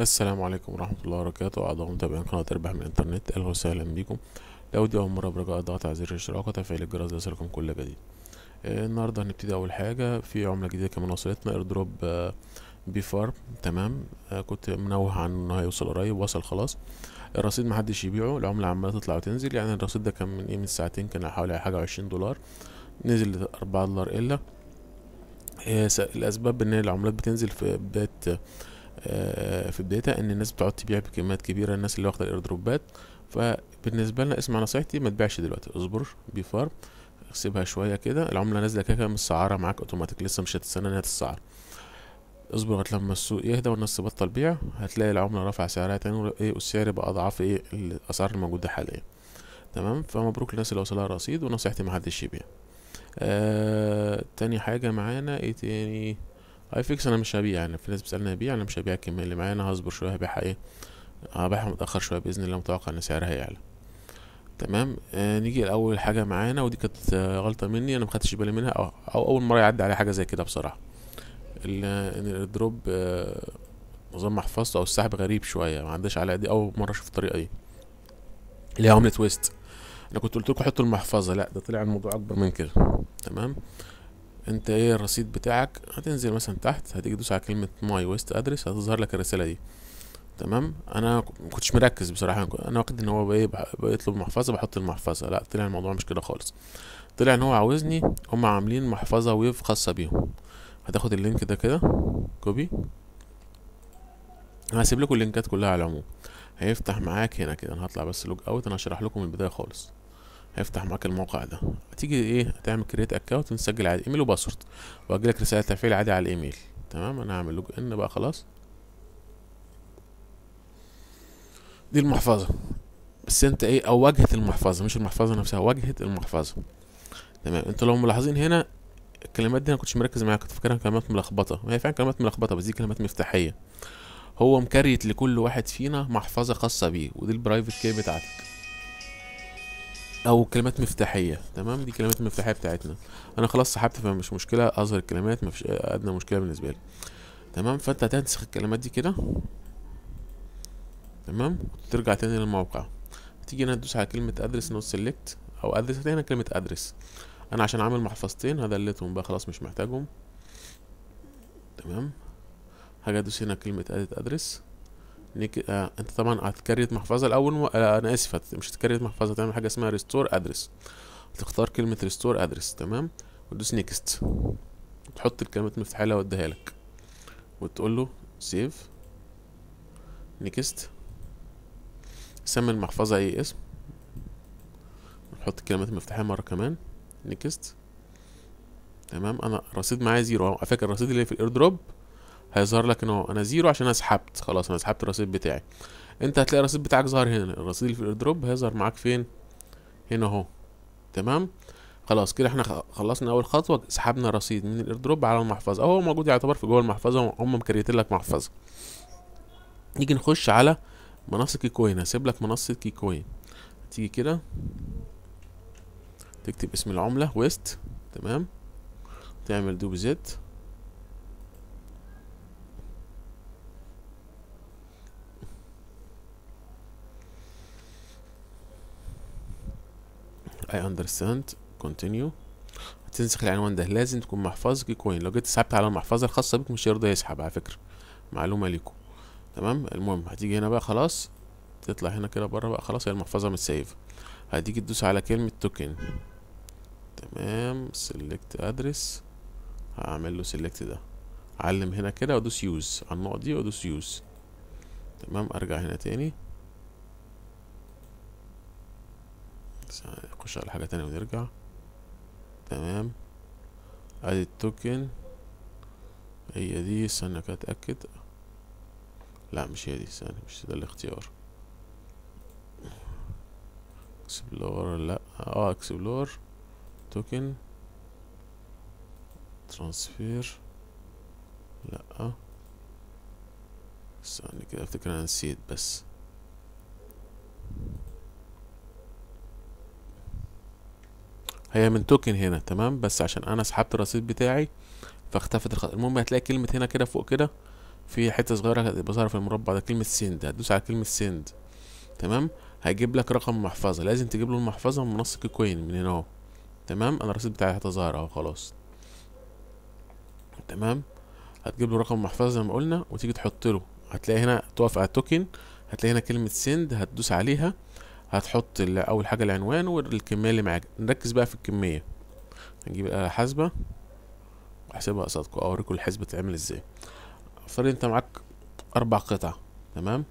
السلام عليكم ورحمة الله وبركاته أعضاء متابعين قناة اربح من الإنترنت أهلا وسهلا بيكم لو دي أول مرة برجاء ضغط على زر الاشتراك وتفعيل الجرس ليصلكم كل جديد آه، النهاردة هنبتدي أول حاجة في عملة جديدة كمان وصلتنا ايردروب آه، بيفار بي فارم تمام آه، كنت منوه عن إنه هيوصل قريب وصل خلاص الرصيد محدش يبيعه العملة عمالة تطلع وتنزل يعني الرصيد ده كان من إيه من ساعتين كان حوالي حاجة وعشرين دولار نزل لأربعة دولار إلا الأسباب إن العملات بتنزل في بداية في بدايتها ان الناس بتقعد تبيع بكميات كبيره الناس اللي واخده الايردروبات فبالنسبه لنا اسمع نصيحتي ما تبيعش دلوقتي اصبر بي فار سيبها شويه كده العمله نازله كده مش السعاره معاك اوتوماتيك لسه مش هتستنى انها تتسعر اصبر لغايه لما السوق يهدى والناس تبطل بيع هتلاقي العمله رافعه سعرها تاني ايه والسعر بقى اضعاف ايه الاسعار الموجوده حاليا تمام فمبروك للناس اللي وصلها رصيد ونصيحتي محدش يبيع آه تاني حاجه معانا ايه تاني هاي فيكس انا مش هبيع يعني في ناس بتسالني هبيع انا مش هبيع الكميه اللي معايا انا هصبر شويه هبيعها ايه هبيعها متاخر شويه باذن الله متوقع ان سعرها يعلى تمام آه نيجي لاول حاجه معانا ودي كانت آه غلطه مني انا ما خدتش بالي منها أو, او اول مره يعدي على حاجه زي كده بصراحه ان الدروب آه نظام محفظته او السحب غريب شويه ما عندش على دي اول مره اشوف الطريقه دي اللي هي عمله ويست انا كنت قلت لكم حطوا المحفظه لا ده طلع الموضوع اكبر من كده تمام انت ايه الرصيد بتاعك هتنزل مثلا تحت هتيجي تدوس على كلمة ماي ويست ادرس هتظهر لك الرسالة دي تمام انا مكنتش مركز بصراحة انا واخد ان هو ايه بيطلب محفظة بحط المحفظة لا طلع الموضوع مش كده خالص طلع ان هو عاوزني هم عاملين محفظة ويف خاصة بيهم هتاخد اللينك ده كده كوبي انا هسيب لكم اللينكات كلها على العموم هيفتح معاك هنا كده انا هطلع بس لوج اوت انا هشرح لكم البداية خالص هيفتح معاك الموقع ده هتيجي ايه هتعمل كريت اكونت وتسجل عادي ايميل وباسورد واجي لك رساله تفعيل عادي على الايميل تمام انا هعمل لوج ان بقى خلاص دي المحفظه بس انت ايه او واجهه المحفظه مش المحفظه نفسها واجهه المحفظه تمام انتوا لو ملاحظين هنا الكلمات دي انا كنتش مركز معاها كنت فاكرها كلمات ملخبطه هي فعلا كلمات ملخبطه بس دي كلمات مفتاحيه هو مكريت لكل واحد فينا محفظه خاصه بيه ودي البرايفت كي بتاعتك او كلمات مفتاحيه تمام دي كلمات المفتاحيه بتاعتنا انا خلاص سحبت فمش مشكله اظهر الكلمات مفيش ادنى مشكله بالنسبه لي تمام فانت هتنسخ الكلمات دي كده تمام وترجع تاني للموقع تيجي هنا تدوس على كلمه ادرس نوت سيلكت او ادرس هنا كلمه ادرس انا عشان عامل محفظتين هدلتهم بقى خلاص مش محتاجهم تمام هاجي ادوس هنا كلمه ادت ادرس نك... آه انت طبعا هتكريت محفظه الاول و... آه انا اسف هت... مش هتكريت محفظه تعمل حاجه اسمها ريستور ادرس تختار كلمه ريستور ادرس تمام وتدوس نيكست تحط الكلمات مفتاحيه واديها لك وتقول له سيف نيكست سمي المحفظه اي اسم نحط الكلمات المفتاحيه مره كمان نيكست تمام انا رصيد معايا زيرو على فكره الرصيد اللي في الاير دروب هيظهر لك انه انا زيرو عشان انا سحبت خلاص انا سحبت الرصيد بتاعي انت هتلاقي الرصيد بتاعك ظاهر هنا الرصيد اللي في الايردروب هيظهر معاك فين هنا اهو تمام خلاص كده احنا خلصنا اول خطوه سحبنا رصيد من الايردروب على المحفظه هو موجود يعتبر في جوه المحفظه هم مكريتين لك محفظه نيجي نخش على منصه كيكوين هسيب لك منصه كيكوين تيجي كده تكتب اسم العمله ويست تمام تعمل دوب زد I understand continue هتنسخ العنوان ده لازم تكون محفظك كوين لو جيت سحبت على المحفظة الخاصة بيك مش هيرضى يسحب على فكرة معلومة ليكم تمام المهم هتيجي هنا بقى خلاص تطلع هنا كده بره بقى خلاص هي المحفظة متسيف هتيجي تدوس على كلمة توكن تمام سيلكت ادرس هعمل له سيلكت ده علم هنا كده وادوس يوز على النقط دي وادوس يوز تمام ارجع هنا تاني نخش على حاجة تانية ونرجع تمام ادي التوكن هي دي استنى كده اتأكد لا مش هي دي استنى مش ده الاختيار اكسبلور لا اه اكسبلور توكن ترانسفير لا استنى كده افتكر انا نسيت بس هي من توكن هنا تمام بس عشان انا سحبت الرصيد بتاعي فاختفت الخط المهم هتلاقي كلمة هنا كده فوق كده في حتة صغيرة هتبقى ظاهرة في المربع ده كلمة سند هتدوس على كلمة سند تمام هيجيب لك رقم محفظة لازم تجيب له المحفظة من منصة كوين من هنا اهو تمام انا الرصيد بتاعي هتظهر اهو خلاص تمام هتجيب له رقم محفظة زي ما قلنا وتيجي تحط له هتلاقي هنا تقف على التوكن هتلاقي هنا كلمة سند هتدوس عليها هتحط اول حاجه العنوان والكميه اللي معاك نركز بقى في الكميه هنجيب الاله الحاسبه احسبها قصادكم اوريكم الحسبه بتتعمل ازاي افترض انت معاك اربع قطع تمام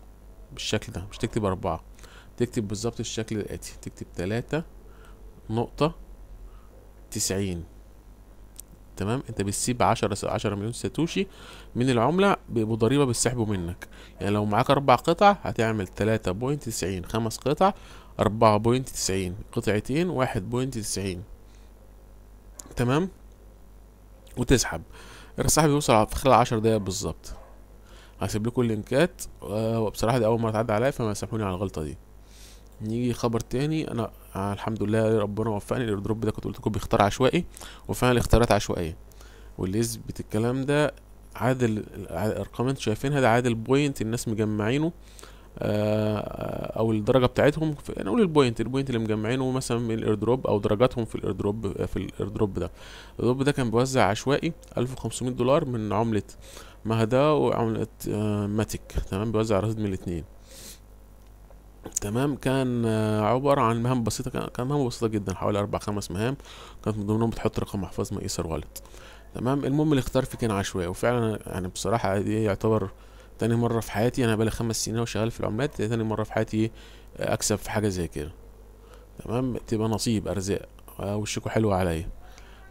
بالشكل ده مش تكتب اربعه تكتب بالظبط الشكل الاتي تكتب تلاتة نقطه تسعين تمام انت بتسيب 10 10 مليون ساتوشي من العمله بضريبه بتسحبه منك يعني لو معاك اربع قطع هتعمل 3.90 خمس قطع 4.90 قطعتين 1.90 تمام وتسحب السحب بيوصل في خلال 10 دقايق بالظبط هسيب لكم اللينكات آه، وبصراحه دي اول مره تعدي عليا فما سامحوني على الغلطه دي نيجي خبر تاني انا الحمد لله ربنا وفقني الايردروب ده كنت قلت لكم بيختار عشوائي وفعلا الاختيارات عشوائيه واللي يثبت الكلام ده عادل الارقام انتوا شايفينها ده عادل بوينت الناس مجمعينه آه، او الدرجه بتاعتهم نقول البوينت البوينت اللي مجمعينه مثلا من الايردروب او درجاتهم في الايردروب في الايردروب ده الايردروب ده كان بيوزع عشوائي 1500 دولار من عمله مهدا وعمله آه، ماتيك تمام بيوزع رصيد من الاثنين تمام كان عبارة عن مهام بسيطة كان مهام بسيطة جدا حوالي أربع خمس مهام كانت من ضمنهم بتحط رقم محفظ مقيس الوالت تمام المهم الاختيار فيه كان عشوائي وفعلا يعني بصراحة دي يعتبر تاني مرة في حياتي أنا بقالي خمس سنين وشغال في العملات تاني مرة في حياتي أكسب في حاجة زي كده تمام تبقى نصيب أرزاق آه، وشكو حلو عليا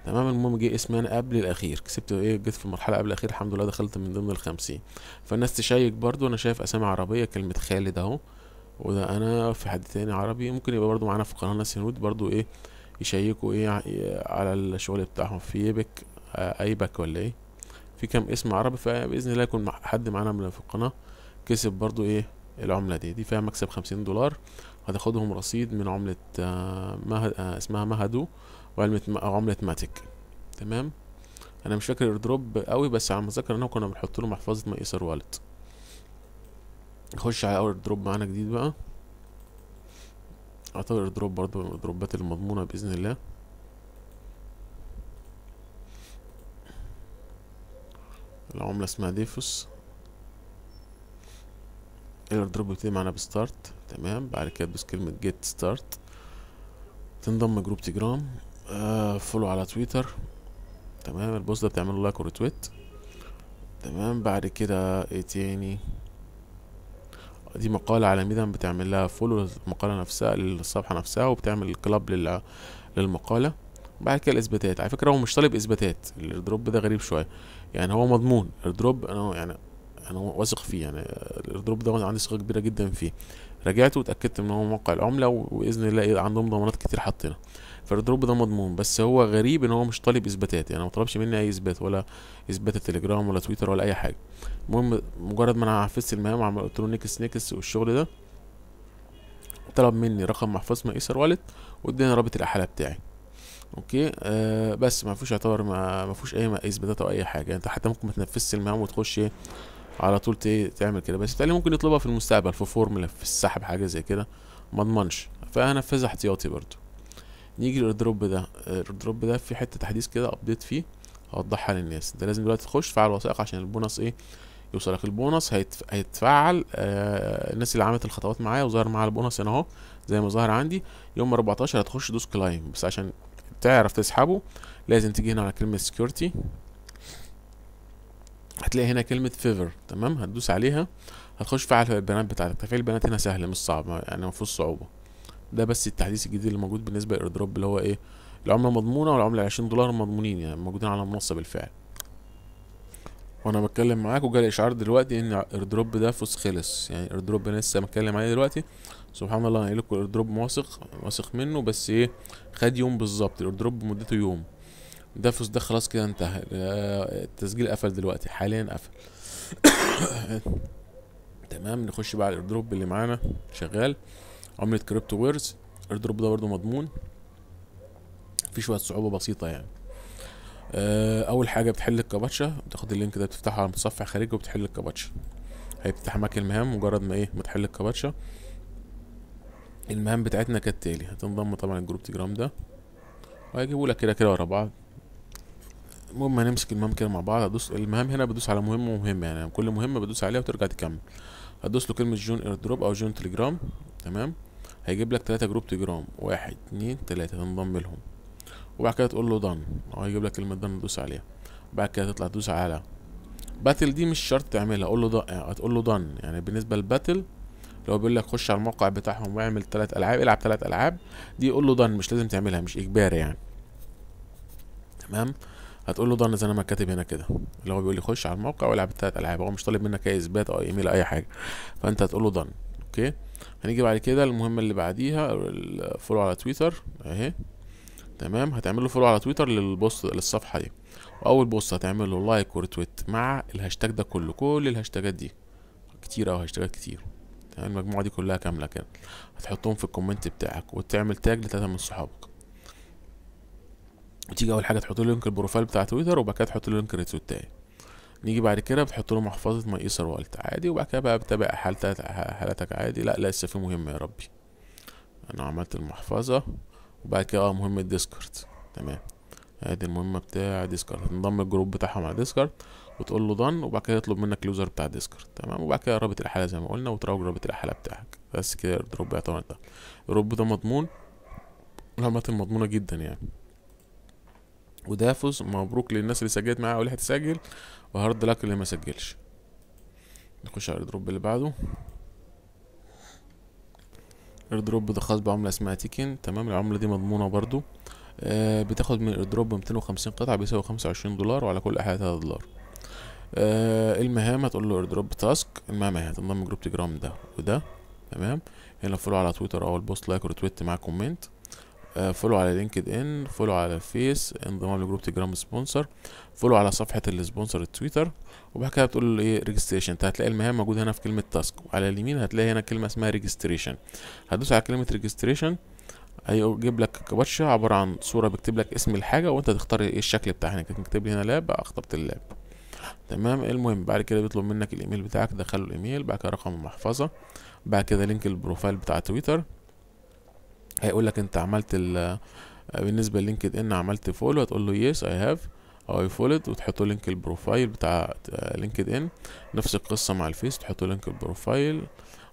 تمام المهم جه اسمي انا قبل الاخير كسبت ايه جيت في المرحله قبل الاخير الحمد لله دخلت من ضمن الخمسين فالناس تشيك برضو انا شايف اسامي عربيه كلمه خالد اهو وده انا في حد تاني عربي ممكن يبقى برضو معانا في القناه ناس هنود برضو ايه يشيكوا ايه على الشغل بتاعهم في يبك آه، ايبك ولا ايه في كام اسم عربي فباذن الله يكون حد معانا في القناه كسب برضو ايه العمله دي دي فيها مكسب خمسين دولار هتاخدهم رصيد من عمله آه، مهد آه، اسمها مهدو وعمله عمله ماتك تمام انا مش فاكر دروب قوي بس على ما اتذكر ان كنا بنحط له محفظه ميسر والت نخش على اول دروب معانا جديد بقى اعتبر دروب برضو من الدروبات المضمونة بإذن الله العملة اسمها ديفوس دروب بيبتدي معانا بستارت تمام بعد كده تدوس كلمة جيت ستارت تنضم جروب تيجرام آه فولو على تويتر تمام البوست ده بتعمله لايك وريتويت تمام بعد كده ايه تاني دي مقالة ميدان بتعمل لها فولو للمقالة نفسها للصفحة نفسها وبتعمل كلاب للمقالة بعد كده الاثباتات على فكرة هو مش طالب اثباتات الدروب ده غريب شوية يعني هو مضمون الدروب انا يعني انا واثق فيه يعني الدروب ده عندي ثقة كبيرة جدا فيه راجعت واتأكدت ان هو موقع العملة وبإذن الله إيه، عندهم ضمانات كتير حاطينها فالدروب ده مضمون بس هو غريب ان هو مش طالب اثباتات يعني ما طلبش مني اي اثبات ولا اثبات التليجرام ولا تويتر ولا اي حاجه المهم مجرد ما انا حفظت المهام وعملت قلت له نكس نكس والشغل ده طلب مني رقم محفظ ايسر والت واداني رابط الاحاله بتاعي اوكي آه بس ما فيهوش يعتبر ما فيهوش اي اثباتات او اي حاجه يعني انت حتى ممكن ما تنفذش المهام وتخش إيه، على طول تعمل كده بس تقريبا ممكن يطلبها في المستقبل في فورملا في السحب حاجه زي كده ما اضمنش فانا احتياطي برضو نيجي للدروب ده الدروب ده في حته تحديث كده ابديت فيه هوضحها للناس انت لازم دلوقتي تخش تفعل وثائق عشان البونص ايه يوصلك البونص هيتف... هيتفعل آه الناس اللي عملت الخطوات معايا وظهر معاها البونص هنا اهو زي ما ظهر عندي يوم 14 هتخش دوس كلايم بس عشان تعرف تسحبه لازم تيجي هنا على كلمه سكيورتي هتلاقي هنا كلمه فيفر تمام هتدوس عليها هتخش فعل البيانات بتاعتك تفعيل البيانات هنا سهل مش صعب يعني مفيهوش صعوبه ده بس التحديث الجديد اللي موجود بالنسبه للايردروب اللي هو ايه العمله مضمونه والعمله 20 دولار مضمونين يعني موجودين على المنصه بالفعل وانا بتكلم معاك وجالي اشعار دلوقتي ان الايردروب ده فوز خلص يعني الايردروب انا لسه بتكلم عليه دلوقتي سبحان الله انا قايل لكم الايردروب واثق واثق منه بس ايه خد يوم بالظبط الايردروب مدته يوم ده فوز ده خلاص كده انتهى التسجيل قفل دلوقتي حاليا قفل تمام نخش بقى على الايردروب اللي معانا شغال عملة كريبتو ويرز الدروب ده برضو مضمون في شوية صعوبة بسيطة يعني آه، اول حاجة بتحل الكباتشة بتاخد اللينك ده بتفتحه على متصفح خارجي وبتحل الكباتشة هيفتح معاك المهام مجرد ما ايه ما تحل الكباتشة المهام بتاعتنا كالتالي هتنضم طبعا الجروب تيجرام ده وهيجيبوا لك كده كده ورا بعض المهم هنمسك المهام كده مع بعض هدوس المهام هنا بدوس على مهمة ومهمة يعني كل مهمة بدوس عليها وترجع تكمل هدوس له كلمة جون اير دروب او جون تليجرام تمام هيجيب لك تلاتة جروب تجرام واحد اتنين تلاتة تنضم لهم وبعد كده تقول له دان هو هيجيب لك كلمة دان تدوس عليها بعد كده تطلع تدوس على باتل دي مش شرط تعملها قول له دن آه، هتقول له دان يعني بالنسبة للباتل لو بيقول لك خش على الموقع بتاعهم واعمل تلات ألعاب العب تلات ألعاب دي قول له دان مش لازم تعملها مش إجباري يعني تمام هتقول له ضن زي انا ما كاتب هنا كده اللي هو بيقول لي خش على الموقع والعب التلات العاب هو مش طالب منك اي اثبات او ايميل او اي حاجه فانت هتقول له ضن اوكي هنيجي بعد كده المهمة اللي بعديها الفولو على تويتر اهي تمام هتعمل له فولو على تويتر للبوست للصفحة دي واول بوست هتعمل له لايك وريتويت مع الهاشتاج ده كله كل الهاشتاجات دي كتير او هاشتاجات كتير تمام المجموعة دي كلها كاملة كده هتحطهم في الكومنت بتاعك وتعمل تاج لتلاتة من صحابك وتيجي اول حاجة تحط له لينك البروفايل بتاع تويتر وبعد كده تحط له لينك الريتويت تاني نيجي بعد كده بتحط له محفظه ميسر والت عادي وبعد كده بقى بتابع حالتك حالتك عادي لا لسه في مهمه يا ربي انا عملت المحفظه وبعد كده اه مهمه ديسكارد تمام ادي المهمه بتاع ديسكارد هتنضم الجروب بتاعها مع ديسكارد وتقول له ضن وبعد كده يطلب منك اليوزر بتاع ديسكارد تمام وبعد كده رابط الحاله زي ما قلنا وتراوج رابط الحاله بتاعك بس كده الدروب يعتبر ده الدروب ده مضمون العمليات المضمونه جدا يعني فوز مبروك للناس اللي سجلت معايا واللي هتسجل وهارد لك اللي ما سجلش نخش على الدروب اللي بعده دروب ده خاص بعملة اسمها تيكن تمام العملة دي مضمونة برضو آه بتاخد من ميتين 250 قطعة بيساوي 25 دولار وعلى كل أحد 3 دولار آه المهام هتقول له دروب تاسك المهام هي هتنضم جروب تجرام ده وده تمام هنا فولو على تويتر او البوست لايك وتويت مع كومنت فولو آه، على لينكد ان فولو على فيس انضمام لجروب تجرام سبونسر فولو على صفحه السبونسر التويتر وبعد كده بتقول له ايه ريجستريشن انت هتلاقي المهام موجوده هنا في كلمه تاسك وعلى اليمين هتلاقي هنا كلمه اسمها ريجستريشن هتدوس على كلمه ريجستريشن هيجيب لك كابتشا عباره عن صوره بيكتب لك اسم الحاجه وانت تختار ايه الشكل بتاعها يعني تكتب لي هنا لاب اخترت اللاب تمام المهم بعد كده بيطلب منك الايميل بتاعك دخله الايميل بعد كده رقم المحفظه بعد كده لينك البروفايل بتاع تويتر هيقول لك انت عملت آه، بالنسبه لينكد ان عملت فولو هتقول له يس اي هاف او اي فولد وتحط لينك البروفايل بتاع آه، لينكد ان نفس القصه مع الفيس تحط لينك البروفايل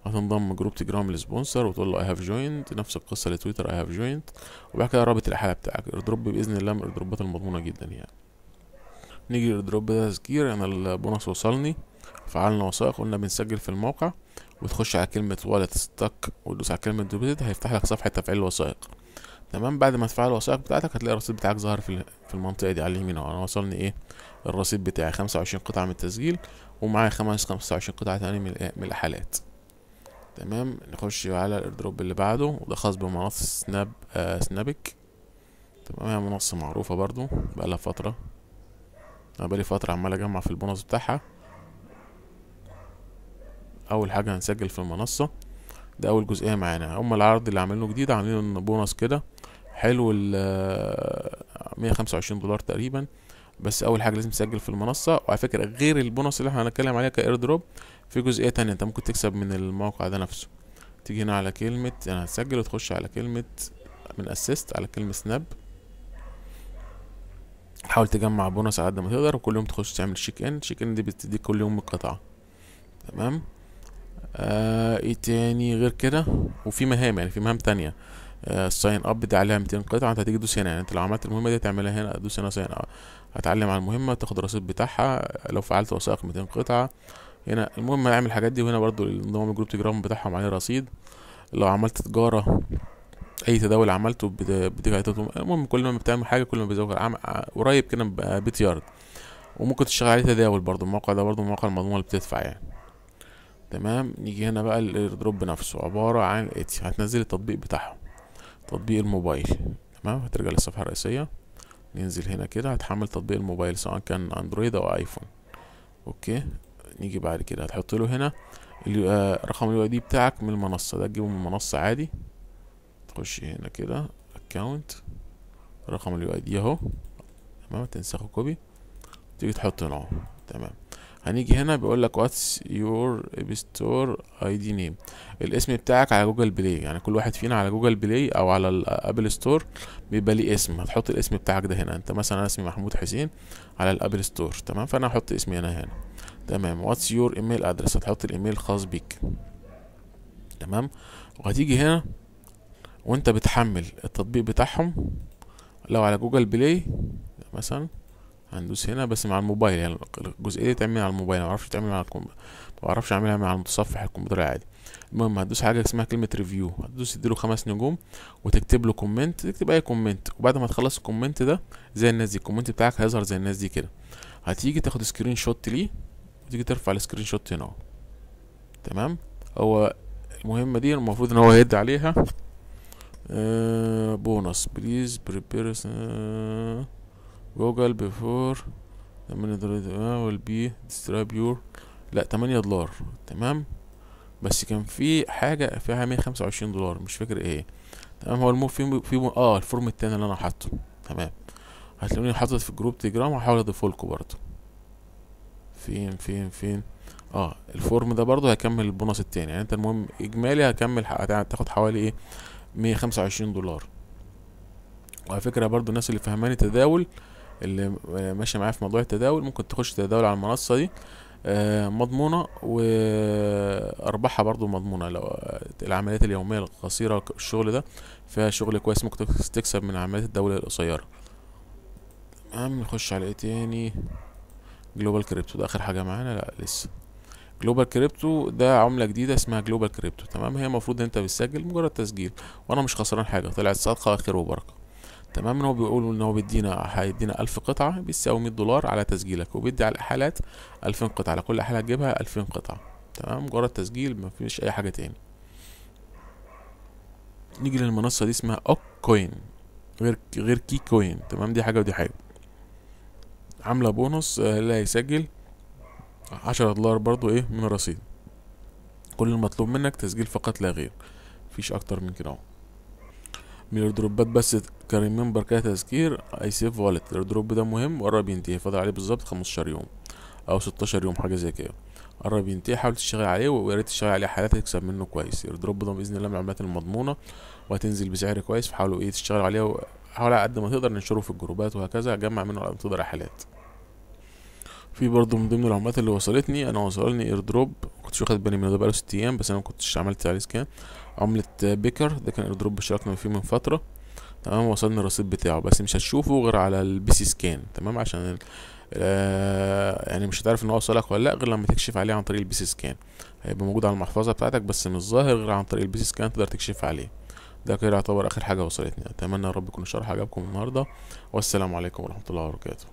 هتنضم جروب تجرام للسبونسر وتقول له اي هاف جويند نفس القصه لتويتر اي هاف جويند وبعد كده رابط الاحاله بتاعك اردروب باذن الله من الاردروبات المضمونه جدا يعني نيجي اردروب ده تذكير انا يعني البونص وصلني فعلنا وثائق قلنا بنسجل في الموقع وتخش على كلمة wallet ستك وتدوس على كلمة deposit هيفتح لك صفحة تفعيل الوثائق تمام بعد ما تفعل الوثائق بتاعتك هتلاقي الرصيد بتاعك ظاهر في في المنطقة دي على اليمين اهو انا وصلني ايه الرصيد بتاعي خمسة وعشرين قطعة من التسجيل ومعايا خمس خمسة وعشرين قطعة تانية من من الحالات تمام نخش على الايردروب اللي بعده وده خاص بمنصة سناب آه سنابك تمام هي منصة معروفة برضو بقالها فترة انا بقالي فترة عمال اجمع في البونص بتاعها اول حاجه هنسجل في المنصه ده اول جزئيه معانا هما العرض اللي عاملينه جديد عاملين بونص كده حلو ال 125 آه، دولار تقريبا بس اول حاجه لازم تسجل في المنصه وعلى فكره غير البونص اللي احنا هنتكلم عليها كاير دروب في جزئيه تانية انت ممكن تكسب من الموقع ده نفسه تيجي هنا على كلمه انا هتسجل وتخش على كلمه من اسيست على كلمه سناب حاول تجمع بونص على قد ما تقدر وكل يوم تخش تعمل شيك ان شيك ان دي بتديك كل يوم قطعه تمام آه ايه تاني غير كده وفي مهام يعني في مهام تانية الساين آه، اب دي عليها 200 قطعه انت هتيجي تدوس هنا يعني انت لو عملت المهمه دي تعملها هنا تدوس هنا ساين اب هتعلم على المهمه تاخد الرصيد بتاعها لو فعلت وثائق 200 قطعه هنا المهم اعمل الحاجات دي وهنا برضو النظام الجروب تجرام بتاعهم عليه رصيد لو عملت تجاره اي تداول عملته بتبقى المهم كل ما بتعمل حاجه كل ما بيزود قريب كده بيت يارد وممكن تشتغل عليه تداول برضو الموقع ده برضو من المواقع المضمونه اللي بتدفع يعني تمام نيجي هنا بقى الايردروب نفسه عبارة عن اتش هتنزل التطبيق بتاعهم تطبيق الموبايل تمام هترجع للصفحة الرئيسية ننزل هنا كده هتحمل تطبيق الموبايل سواء كان اندرويد او ايفون اوكي نيجي بعد كده هتحط له هنا آه، رقم اليو دي بتاعك من المنصة ده تجيبه من المنصة عادي تخش هنا كده اكونت رقم اليو اي دي اهو تمام تنسخه كوبي تيجي تحط هنا اهو تمام هنيجي هنا بيقول لك واتس يور اب ستور اي دي نيم الاسم بتاعك على جوجل بلاي يعني كل واحد فينا على جوجل بلاي او على الابل ستور بيبقى ليه اسم هتحط الاسم بتاعك ده هنا انت مثلا انا اسمي محمود حسين على الابل ستور تمام فانا هحط اسمي هنا هنا تمام واتس يور ايميل ادرس هتحط الايميل الخاص بيك تمام وهتيجي هنا وانت بتحمل التطبيق بتاعهم لو على جوجل بلاي مثلا هندوس هنا بس مع الموبايل يعني الجزئيه دي تعمل على الموبايل معرفش تعمل على الكمبيوتر معرفش اعملها مع المتصفح الكمبيوتر العادي المهم هتدوس حاجه اسمها كلمه ريفيو هتدوس تديله خمس نجوم وتكتب له كومنت تكتب اي كومنت وبعد ما تخلص الكومنت ده زي الناس دي الكومنت بتاعك هيظهر زي الناس دي كده هتيجي تاخد سكرين شوت ليه وتيجي ترفع السكرين شوت هنا تمام هو المهمه دي المفروض ان هو هيد عليها آه بونص بليز بريبيرس آه جوجل بيفور تمانية دولار ويل بي ديستريب يور لا تمانية دولار تمام بس كان في حاجة فيها مية خمسة وعشرين دولار مش فاكر ايه تمام هو الموف في في اه الفورم التاني اللي انا حاطه تمام هتلاقوني حاطط في جروب تيجرام هحاول اضيفهولكوا برضو فين فين فين اه الفورم ده برضو هيكمل البونص التاني يعني انت المهم اجمالي هكمل هتاخد حوالي ايه مية خمسة وعشرين دولار وعلى فكرة برضو الناس اللي فهماني تداول اللي ماشيه معايا في موضوع التداول ممكن تخش تتداول على المنصه دي آه، مضمونة وأرباحها برضو مضمونة لو العمليات اليومية القصيرة الشغل ده فيها شغل كويس ممكن تكسب من عمليات الدولة القصيرة تمام نعم، نخش على ايه تاني جلوبال كريبتو ده آخر حاجة معانا لأ لسه جلوبال كريبتو ده عملة جديدة اسمها جلوبال كريبتو تمام هي المفروض انت بتسجل مجرد تسجيل وانا مش خسران حاجة طلعت صادقة خير وبركة تمام هو بيقول ان هو بيدينا هيدينا 1000 قطعه بيساوي 100 دولار على تسجيلك وبيدي على الاحالات 2000 قطعه على كل حاله هتجيبها 2000 قطعه تمام مجرد تسجيل مفيش اي حاجه تاني نيجي للمنصه دي اسمها اوك كوين غير غير كي كوين تمام دي حاجه ودي حاجه عامله بونص اللي آه، هيسجل عشرة دولار برضو ايه من الرصيد كل المطلوب منك تسجيل فقط لا غير مفيش اكتر من كده اهو من الدروبات بس كريمبر كده تذكير اي سيف والت الدروب ده مهم وقرب ينتهي فاضل عليه بالظبط 15 يوم او 16 يوم حاجه زي كده قرب ينتهي حاول تشتغل عليه ويا ريت تشتغل عليه حالات تكسب منه كويس الدروب ده باذن الله من العملات المضمونه وهتنزل بسعر كويس فحاولوا ايه تشتغل عليه حاول على قد ما تقدر ننشره في الجروبات وهكذا جمع منه على قد ما تقدر حالات في برضه من ضمن العملات اللي وصلتني انا وصلني اير دروب كنتش واخد بالي منه بقاله ست ايام بس انا مكنتش عملت عليه سكان عملة بيكر ده كان ايردروب اشتركنا فيه من فترة تمام وصلنا الرصيد بتاعه بس مش هتشوفه غير على البي سي سكان تمام عشان آه يعني مش هتعرف ان هو وصلك ولا لا غير لما تكشف عليه عن طريق البي سي سكان هيبقى موجود على المحفظه بتاعتك بس مش ظاهر غير عن طريق البي سي سكان تقدر تكشف عليه ده كده يعتبر اخر حاجه وصلتني اتمنى يا رب يكون الشرح عجبكم النهارده والسلام عليكم ورحمه الله وبركاته